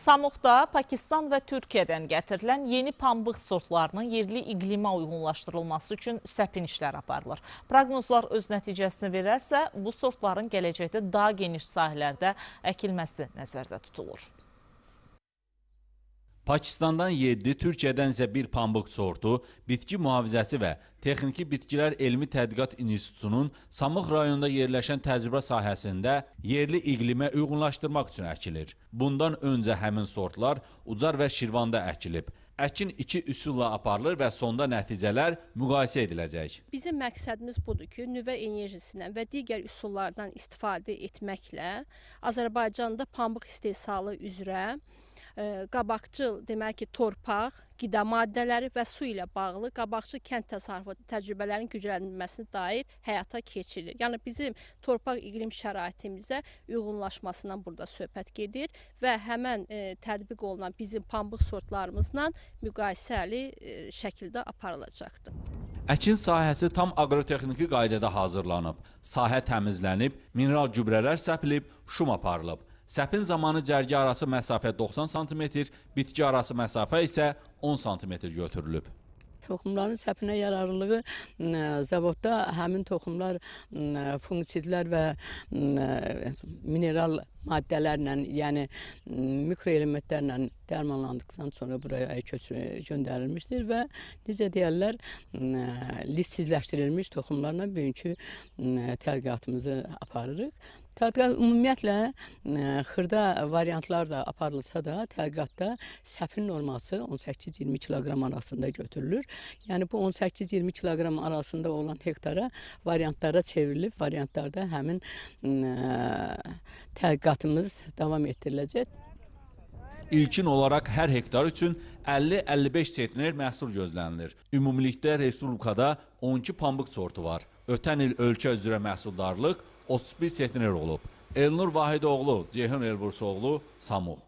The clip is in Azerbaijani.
Samuqda Pakistan və Türkiyədən gətirilən yeni pambıq sortlarının yerli iqlimə uyğunlaşdırılması üçün səpin işlər aparılır. Proqnozlar öz nəticəsini verərsə, bu sortların gələcəkdə daha geniş sahələrdə əkilməsi nəzərdə tutulur. Pakistandan 7, Türkiyədən isə 1 pambıq sortu, bitki mühafizəsi və Texniki Bitkilər Elmi Tədqiqat İnstitutunun Samıq rayonunda yerləşən təcrübə sahəsində yerli iqlimə uyğunlaşdırmaq üçün əkilir. Bundan öncə həmin sortlar Ucar və Şirvanda əkilib. Əkin iki üsulla aparılır və sonda nəticələr müqayisə ediləcək. Bizim məqsədimiz budur ki, nüvə enerjisindən və digər üsullardan istifadə etməklə Azərbaycanda pambıq istehsalı üzrə qabaqcıl demək ki, torpaq, qida maddələri və su ilə bağlı qabaqcıl kənd təsərrüfatı təcrübələrinin gücləndirilməsinə dair həyata keçirilir. Yəni bizim torpaq iqlim şəraitimizə uyğunlaşmasından burada söhbət gedir və həmən e, tətbiq olunan bizim pambıq sortlarımızla müqayisəli e, şəkildə aparılacaqdır. Əkin sahəsi tam aqrotexniki qaydada hazırlanıb, sahə təmizlənib, mineral gübrələr səpilib, şum aparılıb. Səpin zamanı cərgə arası məsafə 90 sm, bitki arası məsafə isə 10 sm götürülüb. Toxumların səpinə yararlılığı zavodda həmin toxumlar funsidlər və mineral maddələrlə, yəni mikroelementlərlə dərmanlandıqdan sonra buraya göndərilmişdir və necə deyərlər, listsizləşdirilmiş toxumlarla bugünkü tədqiqatımızı aparırıq. Tədqiqat ümumiyyətlə e, xırda variantlar da aparılsa da, tədqiqatda səhvin norması 18-20 kiloqram arasında götürülür. Yəni bu 18-20 kiloqram arasında olan hektara variantlara çevrilib, variantlarda həmin e, tədqiqatımız davam etdiriləcək. İlkin olaraq hər hektar üçün 50-55 sentner məhsul gözlənilir. Ümumilikdə Respublikada 12 pambıq sortu var. Ötən il ölkə üzrə məhsuldarlıq 31 Çetinər olub. Elnur Vahidoğlu, Ceyhun Elbursoğlu, Samux.